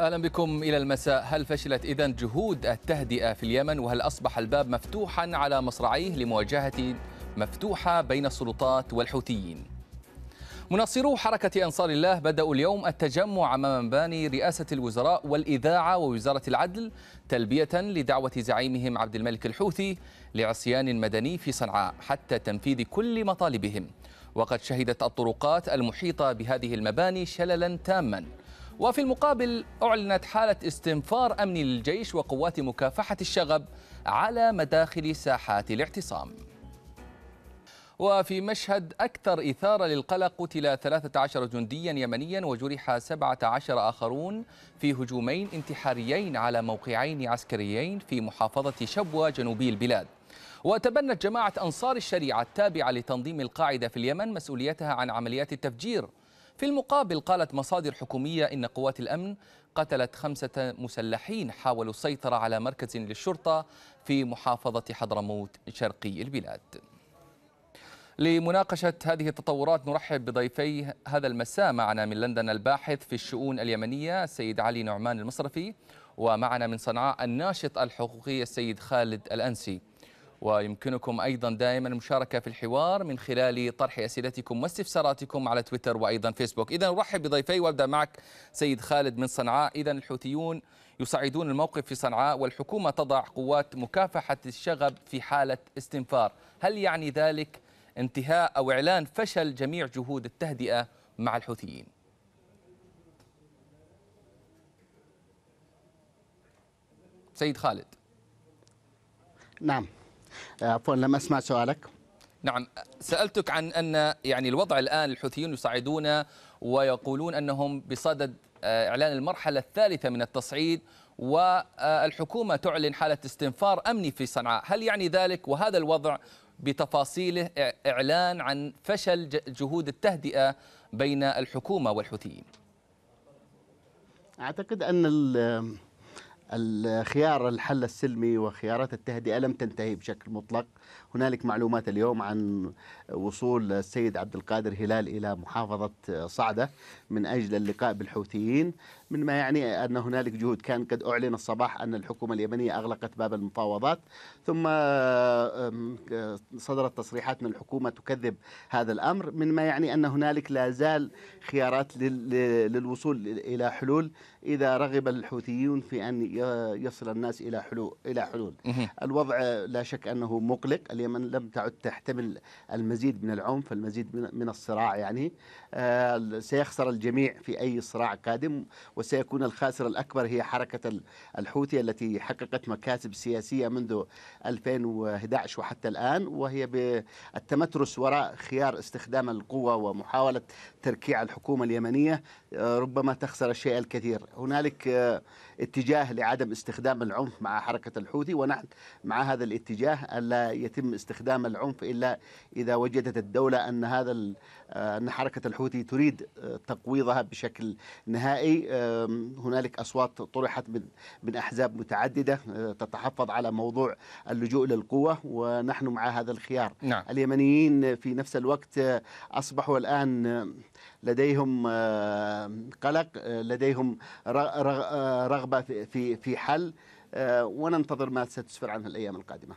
أهلا بكم إلى المساء هل فشلت إذا جهود التهدئة في اليمن وهل أصبح الباب مفتوحا على مصراعيه لمواجهة مفتوحة بين السلطات والحوثيين مناصرو حركة أنصار الله بدأوا اليوم التجمع أمام مباني رئاسة الوزراء والإذاعة ووزارة العدل تلبية لدعوة زعيمهم عبد الملك الحوثي لعصيان مدني في صنعاء حتى تنفيذ كل مطالبهم وقد شهدت الطرقات المحيطة بهذه المباني شللا تاما وفي المقابل أعلنت حالة استنفار أمني للجيش وقوات مكافحة الشغب على مداخل ساحات الاعتصام وفي مشهد أكثر إثارة للقلق قتل 13 جنديا يمنيا وجرح 17 آخرون في هجومين انتحاريين على موقعين عسكريين في محافظة شبوة جنوبي البلاد وتبنت جماعة أنصار الشريعة التابعة لتنظيم القاعدة في اليمن مسؤوليتها عن عمليات التفجير في المقابل قالت مصادر حكومية إن قوات الأمن قتلت خمسة مسلحين حاولوا السيطرة على مركز للشرطة في محافظة حضرموت شرقي البلاد لمناقشة هذه التطورات نرحب بضيفي هذا المساء معنا من لندن الباحث في الشؤون اليمنية السيد علي نعمان المصرفي ومعنا من صنعاء الناشط الحقوقي السيد خالد الأنسي ويمكنكم أيضا دائما المشاركة في الحوار من خلال طرح أسئلتكم واستفساراتكم على تويتر وأيضا فيسبوك إذا أرحب بضيفي وأبدأ معك سيد خالد من صنعاء إذا الحوثيون يصعدون الموقف في صنعاء والحكومة تضع قوات مكافحة الشغب في حالة استنفار هل يعني ذلك انتهاء أو إعلان فشل جميع جهود التهدئة مع الحوثيين سيد خالد نعم عفوا لم أسمع سؤالك نعم سألتك عن أن يعني الوضع الآن الحوثيون يصعدون ويقولون أنهم بصدد آه، إعلان المرحلة الثالثة من التصعيد والحكومة تعلن حالة استنفار أمني في صنعاء هل يعني ذلك وهذا الوضع بتفاصيله إعلان عن فشل جهود التهدئة بين الحكومة والحوثيين أعتقد أن الخيار الحل السلمي وخيارات التهدئه لم تنتهي بشكل مطلق هنالك معلومات اليوم عن وصول السيد عبد القادر هلال إلى محافظة صعدة من أجل اللقاء بالحوثيين مما يعني أن هنالك جهود كان قد أعلن الصباح أن الحكومة اليمنية أغلقت باب المفاوضات ثم صدرت تصريحات من الحكومة تكذب هذا الأمر مما يعني أن هنالك لا زال خيارات للوصول إلى حلول إذا رغب الحوثيون في أن يصل الناس إلى حلول إلى حلول الوضع لا شك أنه مقلق اليمن لم تعد تحتمل المزيد من العنف المزيد من الصراع يعني آه، سيخسر الجميع في أي صراع قادم وسيكون الخاسر الأكبر هي حركة الحوثي التي حققت مكاسب سياسية منذ 2011 وحتى الآن وهي بالتمترس وراء خيار استخدام القوة ومحاولة تركيع الحكومة اليمنية آه، ربما تخسر الشيء الكثير هنالك آه، اتجاه لعدم استخدام العنف مع حركة الحوثي ونحن مع هذا الاتجاه ألا يتم استخدام العنف إلا إذا وجدت الدولة أن هذا آه، أن حركة الحوثي تريد تقويضها بشكل نهائي هنالك أصوات طرحت من من أحزاب متعددة تتحفظ على موضوع اللجوء للقوة ونحن مع هذا الخيار نعم. اليمنيين في نفس الوقت أصبحوا الآن لديهم آه، قلق آه، لديهم آه، رغبه في في حل وننتظر ما ستسفر عنه الايام القادمه.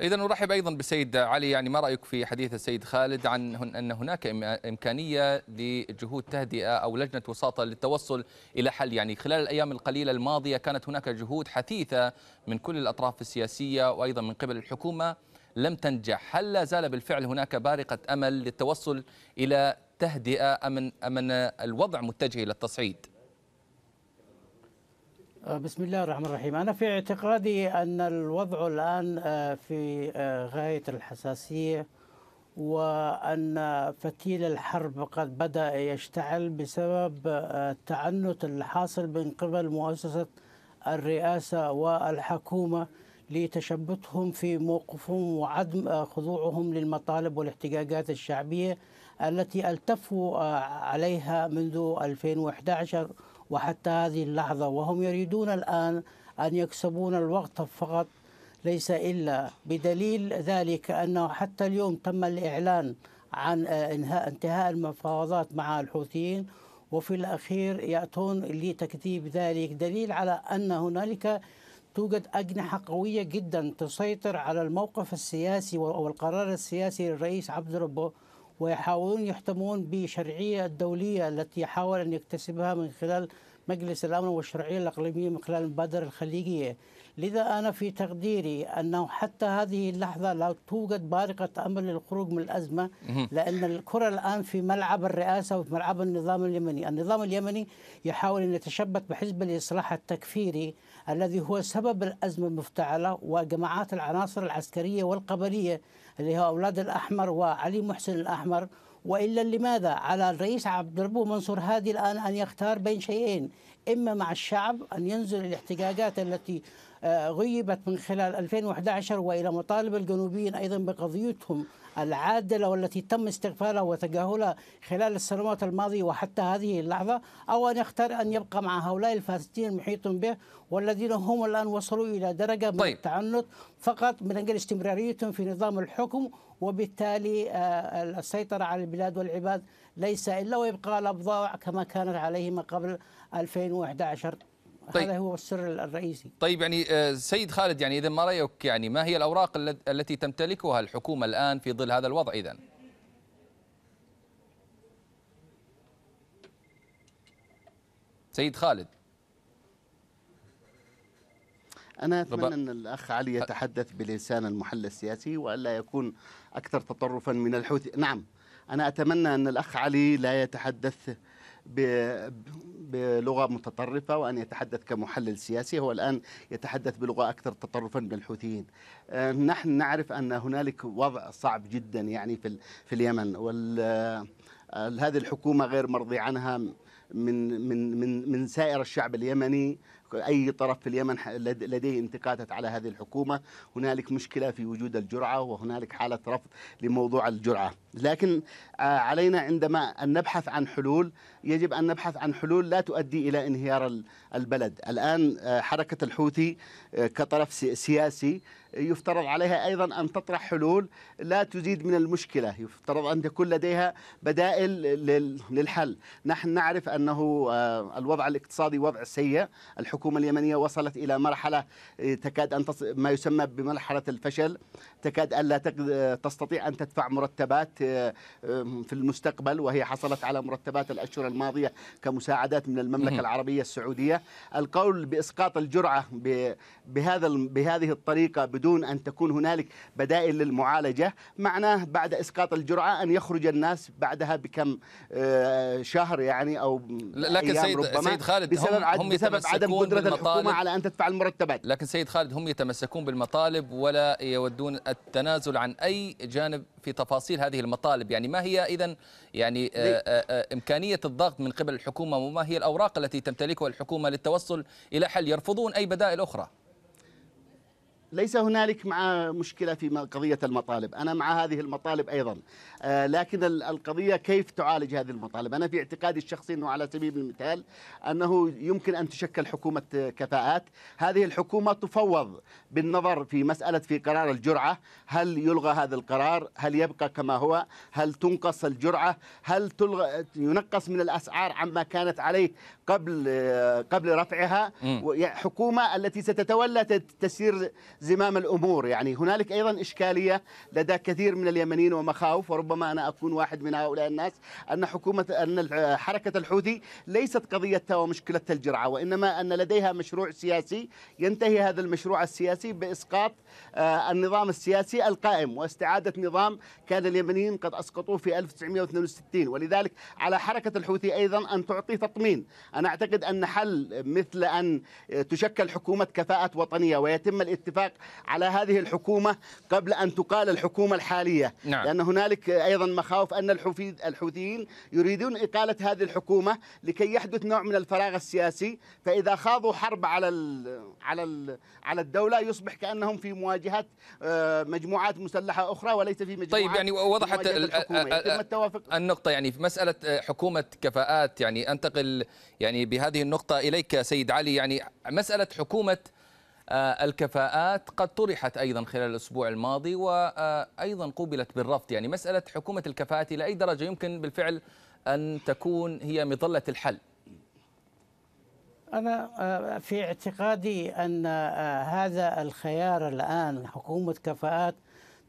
إذا أرحب أيضا بالسيد علي يعني ما رأيك في حديث السيد خالد عن أن هناك إمكانية لجهود تهدئة أو لجنة وساطة للتوصل إلى حل يعني خلال الأيام القليلة الماضية كانت هناك جهود حثيثة من كل الأطراف السياسية وأيضا من قبل الحكومة لم تنجح هل لا زال بالفعل هناك بارقة أمل للتوصل إلى تهدئة أم أم الوضع متجه إلى التصعيد؟ آه، بسم الله الرحمن الرحيم أنا في اعتقادي أن الوضع الآن آه، في آه، غاية الحساسية وأن فتيل الحرب قد بدأ يشتعل بسبب التعنت الحاصل من قبل مؤسسة الرئاسة والحكومة لتشبثهم في موقفهم وعدم خضوعهم للمطالب والاحتجاجات الشعبية التي التفوا آه، عليها منذ 2011 وحتى هذه اللحظة وهم يريدون الآن أن يكسبون الوقت فقط ليس إلا بدليل ذلك أنه حتى اليوم تم الإعلان عن آه، إنهاء انتهاء المفاوضات مع الحوثيين وفي الأخير يأتون لتكذيب ذلك دليل على أن هنالك توجد أجنحة قوية جدا تسيطر على الموقف السياسي والقرار السياسي للرئيس عبد ربه ويحاولون يحتمون بالشرعية الدولية التي يحاول أن يكتسبها من خلال مجلس الأمن والشرعية الإقليمية من خلال المبادرة الخليجية لذا أنا في تقديري أنه حتى هذه اللحظة لا توجد بارقة أمل للخروج من الأزمة لأن الكرة الآن في ملعب الرئاسة وفي ملعب النظام اليمني النظام اليمني يحاول أن يتشبث بحزب الإصلاح التكفيري الذي هو سبب الأزمة المفتعلة وجماعات العناصر العسكرية والقبلية اللي هو أولاد الأحمر وعلي محسن الأحمر والا لماذا على الرئيس عبد الربو منصور هادي الان ان يختار بين شيئين اما مع الشعب ان ينزل الاحتجاجات التي غيبت من خلال 2011 والى مطالب الجنوبيين ايضا بقضيتهم العادله والتي تم استغفالها وتجاهلها خلال السنوات الماضيه وحتى هذه اللحظه او ان يختار ان يبقى مع هؤلاء الفاسدين المحيط به والذين هم الان وصلوا الى درجه من طيب. التعنت فقط من اجل استمراريتهم في نظام الحكم وبالتالي آه، السيطره على البلاد والعباد ليس الا وابقاء الابضاع كما كانت عليه ما قبل 2011 طيب. هذا هو السر الرئيسي طيب يعني آه، سيد خالد يعني إذا ما رأيك يعني ما هي الأوراق التي تمتلكها الحكومة الآن في ظل هذا الوضع إذا؟ سيد خالد أنا أتمنى أن الأخ علي يتحدث بلسان المحل السياسي وألا يكون أكثر تطرفا من الحوثي نعم أنا أتمنى أن الأخ علي لا يتحدث بلغه متطرفه وان يتحدث كمحلل سياسي هو الان يتحدث بلغه اكثر تطرفا من الحوثيين آه، نحن نعرف ان هنالك وضع صعب جدا يعني في في اليمن وال هذه الحكومه غير مرضي عنها من من من من سائر الشعب اليمني اي طرف في اليمن لديه انتقادات على هذه الحكومه هنالك مشكله في وجود الجرعه وهنالك حاله رفض لموضوع الجرعه لكن آه، علينا عندما أن نبحث عن حلول يجب أن نبحث عن حلول لا تؤدي إلى انهيار البلد الآن آه، حركة الحوثي آه، كطرف سياسي يفترض عليها أيضا أن تطرح حلول لا تزيد من المشكلة يفترض أن تكون لديها بدائل للحل نحن نعرف أنه الوضع الاقتصادي وضع سيء الحكومة اليمنية وصلت إلى مرحلة تكاد أن ما يسمى بمرحلة الفشل تكاد أن لا تستطيع أن تدفع مرتبات في المستقبل وهي حصلت على مرتبات الأشهر الماضية كمساعدات من المملكة العربية السعودية القول بإسقاط الجرعة بهذا بهذه الطريقة بدون أن تكون هنالك بدائل للمعالجة معناه بعد إسقاط الجرعة أن يخرج الناس بعدها بكم آه، شهر يعني أو لكن سيد, ربما سيد خالد بسبب, هم هم بسبب عدم قدرة الحكومة على أن تدفع المرتبات لكن سيد خالد هم يتمسكون بالمطالب ولا يودون التنازل عن أي جانب في تفاصيل هذه المطالب المطالب يعني ما هي إذا يعني آه، آه، آه، إمكانية الضغط من قبل الحكومة وما هي الأوراق التي تمتلكها الحكومة للتوصل إلى حل يرفضون أي بدائل أخرى ليس هنالك مع مشكلة في قضية المطالب أنا مع هذه المطالب أيضا آه، لكن القضية كيف تعالج هذه المطالب أنا في اعتقادي الشخصي أنه على سبيل المثال أنه يمكن أن تشكل حكومة كفاءات هذه الحكومة تفوض بالنظر في مسألة في قرار الجرعة هل يلغى هذا القرار هل يبقى كما هو هل تنقص الجرعة هل تلغى ينقص من الأسعار عما كانت عليه قبل آه، قبل رفعها يعني حكومة التي ستتولى تسير زمام الامور يعني هنالك ايضا اشكاليه لدى كثير من اليمنيين ومخاوف وربما انا اكون واحد من هؤلاء الناس ان حكومه ان حركه الحوثي ليست قضيتها ومشكلتها الجرعه وانما ان لديها مشروع سياسي ينتهي هذا المشروع السياسي باسقاط آه، النظام السياسي القائم واستعاده نظام كان اليمنيين قد اسقطوه في 1962 ولذلك على حركه الحوثي ايضا ان تعطي تطمين انا اعتقد ان حل مثل ان آه، تشكل حكومه كفاءه وطنيه ويتم الاتفاق على هذه الحكومة قبل أن تقال الحكومة الحالية نعم. لأن هنالك أيضا مخاوف أن الحوثيين يريدون إقالة هذه الحكومة لكي يحدث نوع من الفراغ السياسي فإذا خاضوا حرب على ال على ال على الدولة يصبح كأنهم في مواجهة آه، مجموعات مسلحة أخرى وليس في مجموعات طيب يعني وضحت النقطة يعني في مسألة آه، حكومة كفاءات يعني أنتقل يعني بهذه النقطة إليك سيد علي يعني مسألة حكومة آه، الكفاءات قد طرحت أيضا خلال الأسبوع الماضي وأيضا قوبلت بالرفض يعني مسألة حكومة الكفاءات إلى أي درجة يمكن بالفعل أن تكون هي مظلة الحل أنا آه، في اعتقادي أن آه، هذا الخيار الآن حكومة كفاءات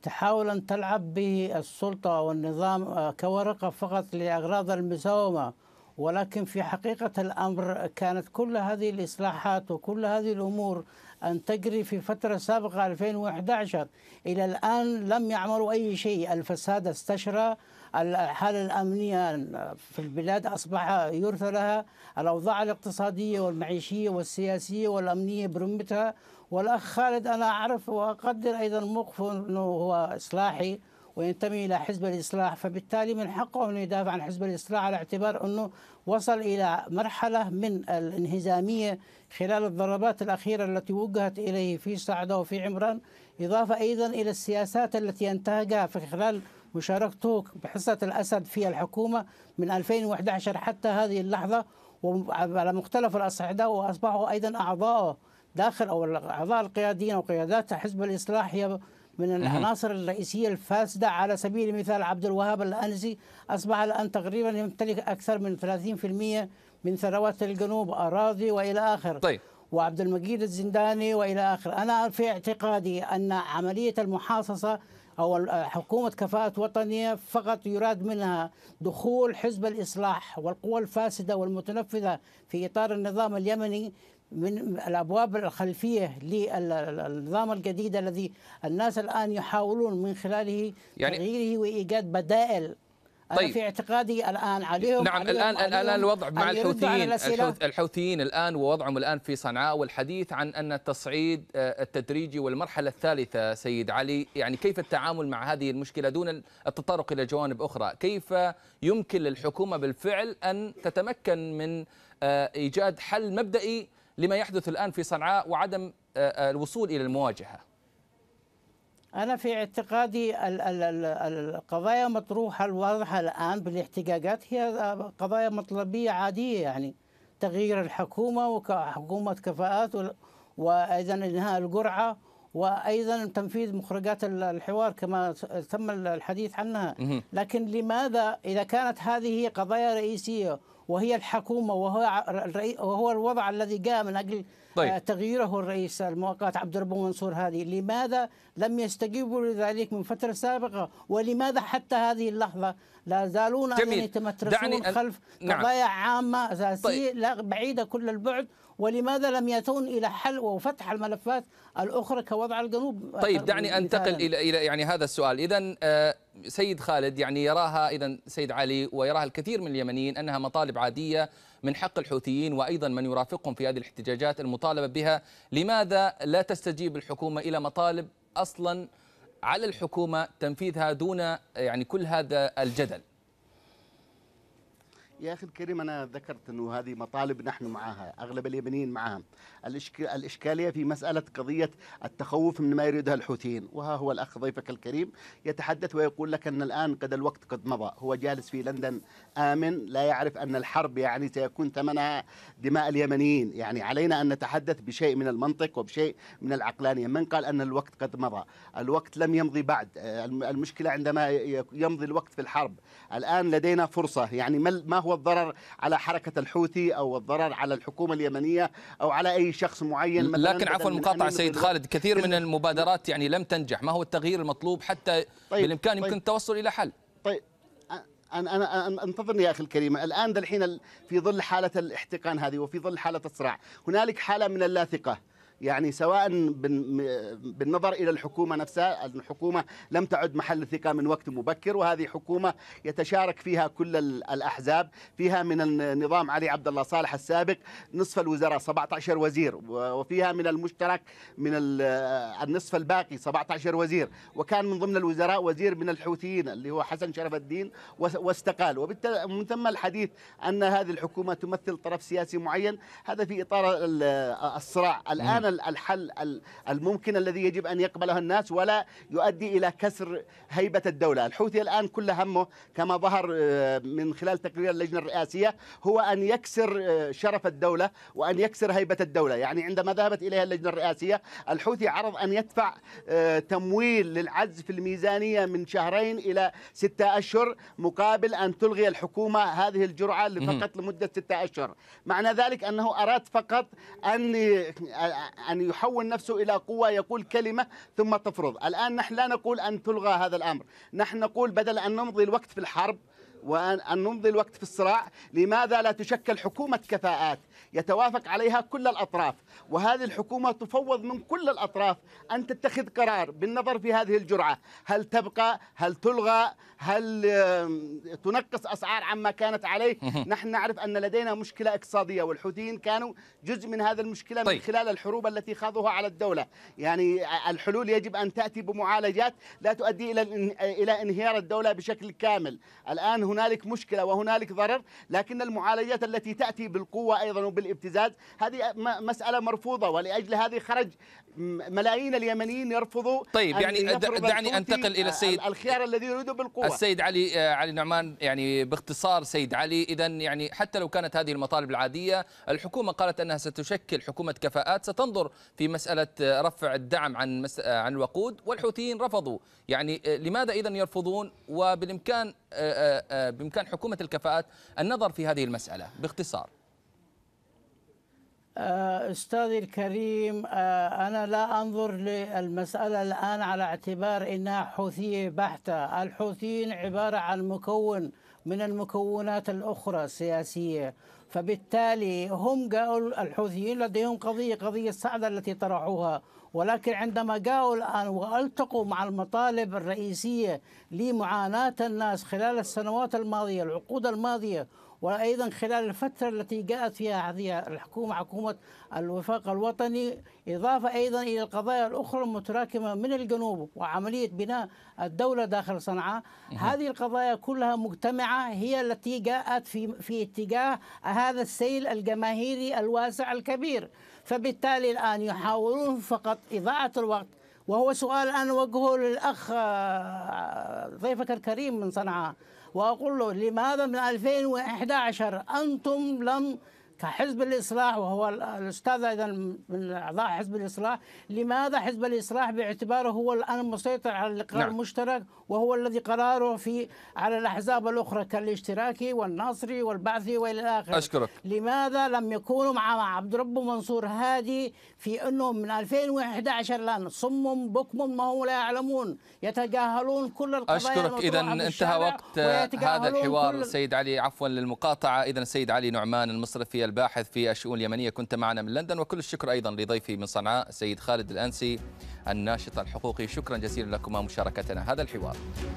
تحاول أن تلعب به السلطة والنظام كورقة فقط لأغراض المساومة ولكن في حقيقة الأمر كانت كل هذه الإصلاحات وكل هذه الأمور أن تجري في فترة سابقة 2011 إلى الآن لم يعملوا أي شيء الفساد استشرى الحالة الأمنية في البلاد أصبح يرثى لها الأوضاع الاقتصادية والمعيشية والسياسية والأمنية برمتها والأخ خالد أنا أعرف وأقدر أيضا موقفه أنه هو إصلاحي وينتمي إلى حزب الإصلاح فبالتالي من حقه أن يدافع عن حزب الإصلاح على اعتبار أنه وصل إلى مرحلة من الانهزامية خلال الضربات الأخيرة التي وجهت إليه في صعدة وفي عمران إضافة أيضا إلى السياسات التي انتهجها في خلال مشاركته بحصة الأسد في الحكومة من 2011 حتى هذه اللحظة وعلى مختلف الأصعدة وأصبحوا أيضا اعضاء داخل أو اعضاء القياديين وقيادات حزب الإصلاح هي من العناصر الرئيسية الفاسدة على سبيل المثال عبد الوهاب الأنسي أصبح الآن تقريبا يمتلك أكثر من 30% من ثروات الجنوب أراضي وإلى آخر طيب. وعبد المجيد الزنداني وإلى آخر أنا في اعتقادي أن عملية المحاصصة أو حكومة كفاءة وطنية فقط يراد منها دخول حزب الإصلاح والقوى الفاسدة والمتنفذة في إطار النظام اليمني من الابواب الخلفيه للنظام الجديد الذي الناس الان يحاولون من خلاله يعني تغييره وايجاد بدائل طيب. أنا في اعتقادي الان عليهم نعم عليهم الان عليهم الان الوضع مع الحوثيين الحوثيين الان ووضعهم الان في صنعاء والحديث عن ان التصعيد آه، التدريجي والمرحله الثالثه سيد علي يعني كيف التعامل مع هذه المشكله دون التطرق الى جوانب اخرى كيف يمكن للحكومه بالفعل ان تتمكن من آه، ايجاد حل مبدئي لما يحدث الآن في صنعاء وعدم آه، آه، الوصول إلى المواجهة أنا في اعتقادي القضايا المطروحة الواضحة الآن بالاحتجاجات هي آه، قضايا مطلبية عادية يعني تغيير الحكومة وحكومة كفاءات وأيضا إنهاء الجرعة وايضا تنفيذ مخرجات الحوار كما تم الحديث عنها لكن لماذا اذا كانت هذه هي قضايا رئيسيه وهي الحكومه وهو وهو الوضع الذي جاء من اجل طيب. آه، تغييره الرئيس المؤقت عبد الرب منصور هذه لماذا لم يستجيبوا لذلك من فتره سابقه ولماذا حتى هذه اللحظه لا زالون يعني يتمترسون خلف نعم. قضايا نعم. عامه اساسيه طيب. بعيده كل البعد ولماذا لم يأتون إلى حل وفتح الملفات الأخرى كوضع الجنوب طيب دعني أنتقل إلى إلى يعني هذا السؤال إذا آه، سيد خالد يعني يراها إذا سيد علي ويراها الكثير من اليمنيين أنها مطالب عادية من حق الحوثيين وأيضا من يرافقهم في هذه الاحتجاجات المطالبة بها لماذا لا تستجيب الحكومة إلى مطالب أصلا على الحكومة تنفيذها دون يعني كل هذا الجدل يا اخي الكريم انا ذكرت انه هذه مطالب نحن معها اغلب اليمنيين معها الإشك... الاشكاليه في مساله قضيه التخوف من ما يريدها الحوثيين وها هو الاخ ضيفك الكريم يتحدث ويقول لك ان الان قد الوقت قد مضى هو جالس في لندن امن لا يعرف ان الحرب يعني سيكون ثمنها دماء اليمنيين يعني علينا ان نتحدث بشيء من المنطق وبشيء من العقلانيه من قال ان الوقت قد مضى الوقت لم يمضي بعد المشكله عندما يمضي الوقت في الحرب الان لدينا فرصه يعني ما هو الضرر على حركه الحوثي او الضرر على الحكومه اليمنيه او على اي شخص معين مثلا لكن عفوا المقاطعه سيد خالد كثير من المبادرات يعني لم تنجح ما هو التغيير المطلوب حتى طيب, طيب. بالامكان طيب يمكن التوصل الى حل طيب أنا أنا انتظرني يا أخي الكريم الآن دالحين في ظل حالة الاحتقان هذه وفي ظل حالة الصراع هنالك حالة من اللاثقة يعني سواء بالنظر الى الحكومه نفسها، الحكومه لم تعد محل ثقه من وقت مبكر وهذه حكومه يتشارك فيها كل الاحزاب، فيها من النظام علي عبد الله صالح السابق نصف الوزراء 17 وزير وفيها من المشترك من النصف الباقي 17 وزير، وكان من ضمن الوزراء وزير من الحوثيين اللي هو حسن شرف الدين واستقال، ومن ثم الحديث ان هذه الحكومه تمثل طرف سياسي معين، هذا في اطار الصراع، الان هذا الحل الممكن الذي يجب أن يقبله الناس ولا يؤدي إلى كسر هيبة الدولة الحوثي الآن كل همه كما ظهر آه، من خلال تقرير اللجنة الرئاسية هو أن يكسر آه، شرف الدولة وأن يكسر هيبة الدولة يعني عندما ذهبت إليها اللجنة الرئاسية الحوثي عرض أن يدفع آه، تمويل للعجز في الميزانية من شهرين إلى ستة أشهر مقابل أن تلغي الحكومة هذه الجرعة فقط لمدة ستة أشهر معنى ذلك أنه أراد فقط أن أن يحول نفسه إلى قوة يقول كلمة ثم تفرض الآن نحن لا نقول أن تلغى هذا الأمر نحن نقول بدل أن نمضي الوقت في الحرب وأن نمضي الوقت في الصراع لماذا لا تشكل حكومة كفاءات يتوافق عليها كل الأطراف وهذه الحكومة تفوض من كل الأطراف أن تتخذ قرار بالنظر في هذه الجرعة هل تبقى هل تلغى هل تنقص أسعار عما كانت عليه نحن نعرف أن لدينا مشكلة اقتصادية والحوثيين كانوا جزء من هذا المشكلة طيب. من خلال الحروب التي خاضوها على الدولة يعني الحلول يجب أن تأتي بمعالجات لا تؤدي إلى إلى انهيار الدولة بشكل كامل الآن هنا هنالك مشكلة وهنالك ضرر لكن المعالجات التي تأتي بالقوة أيضا وبالابتزاز هذه مسألة مرفوضة ولأجل هذه خرج ملايين اليمنيين يرفضوا طيب يعني دعني أنتقل إلى السيد الخيار الذي يريده بالقوة السيد علي آه، علي نعمان يعني باختصار سيد علي إذا يعني حتى لو كانت هذه المطالب العادية الحكومة قالت أنها ستشكل حكومة كفاءات ستنظر في مسألة رفع الدعم عن آه، عن الوقود والحوثيين رفضوا يعني آه، لماذا إذا يرفضون وبالإمكان آه، آه، آه، بإمكان حكومة الكفاءات النظر في هذه المسألة باختصار أستاذي الكريم أنا لا أنظر للمسألة الآن على اعتبار إنها حوثية بحتة الحوثيين عبارة عن مكون من المكونات الأخرى السياسية فبالتالي هم قالوا الحوثيين لديهم قضية قضية سعد التي طرحوها ولكن عندما جاءوا الآن والتقوا مع المطالب الرئيسية لمعاناة الناس خلال السنوات الماضية العقود الماضية وأيضا خلال الفترة التي جاءت فيها هذه الحكومة حكومة الوفاق الوطني إضافة أيضا إلى القضايا الأخرى المتراكمة من الجنوب وعملية بناء الدولة داخل صنعاء هذه القضايا كلها مجتمعة هي التي جاءت في, في اتجاه هذا السيل الجماهيري الواسع الكبير فبالتالي الآن يحاولون فقط إضاعة الوقت وهو سؤال أنا أوجهه للأخ آه، ضيفك الكريم من صنعاء وأقول له لماذا من 2011 أنتم لم كحزب الإصلاح وهو الأستاذ أيضا من أعضاء حزب الإصلاح لماذا حزب الإصلاح باعتباره هو الآن مسيطر على الإقرار نعم. المشترك وهو الذي قراره في على الأحزاب الأخرى كالاشتراكي والناصري والبعثي وإلى آخره أشكرك لماذا لم يكونوا مع عبد رب منصور هادي في أنه من 2011 الآن صم بكم ما هم لا يعلمون يتجاهلون كل القضايا أشكرك إذا انتهى وقت هذا الحوار سيد علي عفوا للمقاطعة إذا سيد علي نعمان المصرفي الباحث في الشؤون اليمنية كنت معنا من لندن وكل الشكر أيضا لضيفي من صنعاء سيد خالد الأنسي الناشط الحقوقي شكرا جزيلا لكما مشاركتنا هذا الحوار